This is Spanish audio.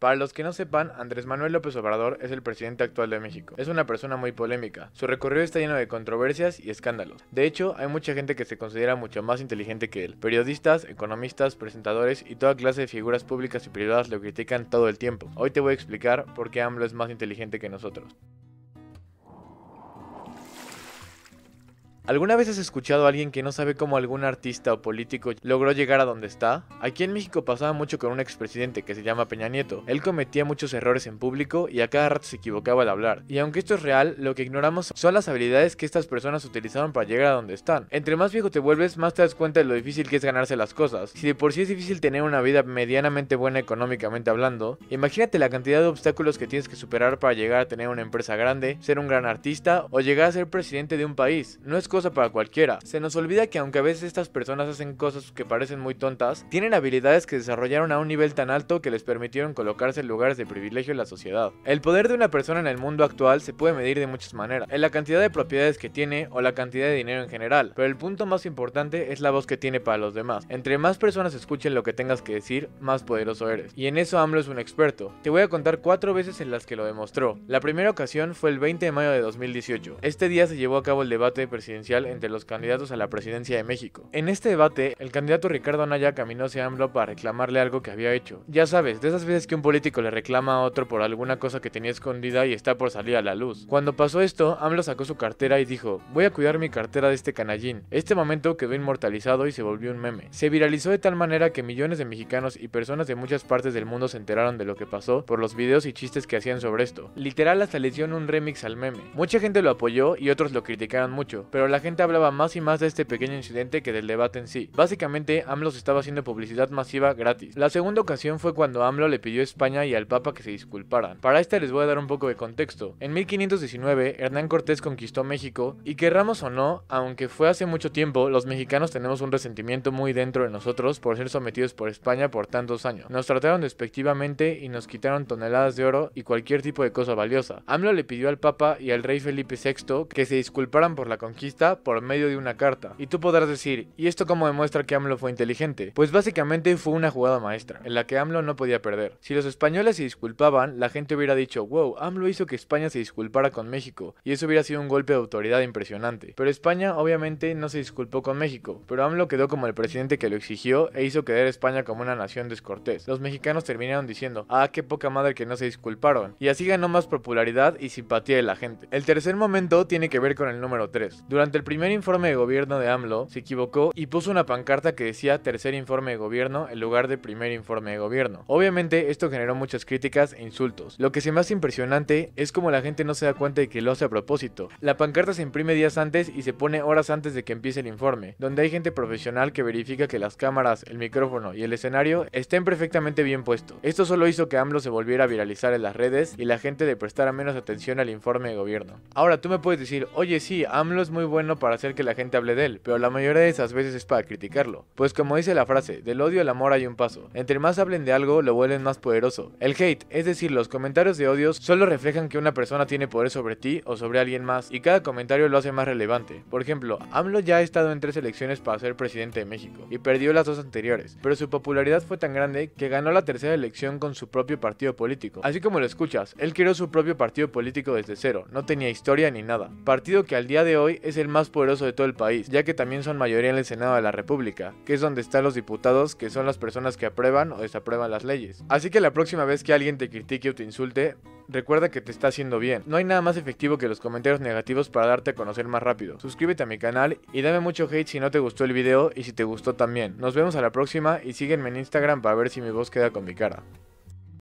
Para los que no sepan, Andrés Manuel López Obrador es el presidente actual de México. Es una persona muy polémica. Su recorrido está lleno de controversias y escándalos. De hecho, hay mucha gente que se considera mucho más inteligente que él. Periodistas, economistas, presentadores y toda clase de figuras públicas y privadas lo critican todo el tiempo. Hoy te voy a explicar por qué AMLO es más inteligente que nosotros. ¿Alguna vez has escuchado a alguien que no sabe cómo algún artista o político logró llegar a donde está? Aquí en México pasaba mucho con un expresidente que se llama Peña Nieto. Él cometía muchos errores en público y a cada rato se equivocaba al hablar. Y aunque esto es real, lo que ignoramos son las habilidades que estas personas utilizaron para llegar a donde están. Entre más viejo te vuelves, más te das cuenta de lo difícil que es ganarse las cosas. Si de por sí es difícil tener una vida medianamente buena económicamente hablando, imagínate la cantidad de obstáculos que tienes que superar para llegar a tener una empresa grande, ser un gran artista o llegar a ser presidente de un país. No es para cualquiera. Se nos olvida que aunque a veces estas personas hacen cosas que parecen muy tontas, tienen habilidades que desarrollaron a un nivel tan alto que les permitieron colocarse en lugares de privilegio en la sociedad. El poder de una persona en el mundo actual se puede medir de muchas maneras, en la cantidad de propiedades que tiene o la cantidad de dinero en general, pero el punto más importante es la voz que tiene para los demás. Entre más personas escuchen lo que tengas que decir, más poderoso eres. Y en eso AMLO es un experto. Te voy a contar cuatro veces en las que lo demostró. La primera ocasión fue el 20 de mayo de 2018. Este día se llevó a cabo el debate de presidencial entre los candidatos a la presidencia de México. En este debate, el candidato Ricardo Anaya caminó hacia AMLO para reclamarle algo que había hecho. Ya sabes, de esas veces que un político le reclama a otro por alguna cosa que tenía escondida y está por salir a la luz. Cuando pasó esto, AMLO sacó su cartera y dijo, voy a cuidar mi cartera de este canallín. Este momento quedó inmortalizado y se volvió un meme. Se viralizó de tal manera que millones de mexicanos y personas de muchas partes del mundo se enteraron de lo que pasó por los videos y chistes que hacían sobre esto. Literal hasta le hicieron un remix al meme. Mucha gente lo apoyó y otros lo criticaron mucho, pero la la gente hablaba más y más de este pequeño incidente que del debate en sí. Básicamente, AMLO se estaba haciendo publicidad masiva gratis. La segunda ocasión fue cuando AMLO le pidió a España y al Papa que se disculparan. Para esta les voy a dar un poco de contexto. En 1519, Hernán Cortés conquistó México y querramos o no, aunque fue hace mucho tiempo, los mexicanos tenemos un resentimiento muy dentro de nosotros por ser sometidos por España por tantos años. Nos trataron despectivamente y nos quitaron toneladas de oro y cualquier tipo de cosa valiosa. AMLO le pidió al Papa y al rey Felipe VI que se disculparan por la conquista por medio de una carta. Y tú podrás decir, ¿y esto cómo demuestra que AMLO fue inteligente? Pues básicamente fue una jugada maestra, en la que AMLO no podía perder. Si los españoles se disculpaban, la gente hubiera dicho, wow, AMLO hizo que España se disculpara con México, y eso hubiera sido un golpe de autoridad impresionante. Pero España obviamente no se disculpó con México, pero AMLO quedó como el presidente que lo exigió e hizo quedar a España como una nación descortés. Los mexicanos terminaron diciendo, ah, qué poca madre que no se disculparon, y así ganó más popularidad y simpatía de la gente. El tercer momento tiene que ver con el número 3. Durante el primer informe de gobierno de AMLO, se equivocó y puso una pancarta que decía tercer informe de gobierno en lugar de primer informe de gobierno. Obviamente esto generó muchas críticas e insultos. Lo que se más impresionante es como la gente no se da cuenta de que lo hace a propósito. La pancarta se imprime días antes y se pone horas antes de que empiece el informe, donde hay gente profesional que verifica que las cámaras, el micrófono y el escenario estén perfectamente bien puestos. Esto solo hizo que AMLO se volviera a viralizar en las redes y la gente de prestara menos atención al informe de gobierno. Ahora tú me puedes decir, oye sí, AMLO es muy bueno bueno para hacer que la gente hable de él, pero la mayoría de esas veces es para criticarlo. Pues como dice la frase, del odio al amor hay un paso. Entre más hablen de algo, lo vuelven más poderoso. El hate, es decir, los comentarios de odios, solo reflejan que una persona tiene poder sobre ti o sobre alguien más, y cada comentario lo hace más relevante. Por ejemplo, AMLO ya ha estado en tres elecciones para ser presidente de México, y perdió las dos anteriores, pero su popularidad fue tan grande que ganó la tercera elección con su propio partido político. Así como lo escuchas, él creó su propio partido político desde cero, no tenía historia ni nada. Partido que al día de hoy es el más poderoso de todo el país, ya que también son mayoría en el Senado de la República, que es donde están los diputados, que son las personas que aprueban o desaprueban las leyes. Así que la próxima vez que alguien te critique o te insulte, recuerda que te está haciendo bien. No hay nada más efectivo que los comentarios negativos para darte a conocer más rápido. Suscríbete a mi canal y dame mucho hate si no te gustó el video y si te gustó también. Nos vemos a la próxima y sígueme en Instagram para ver si mi voz queda con mi cara.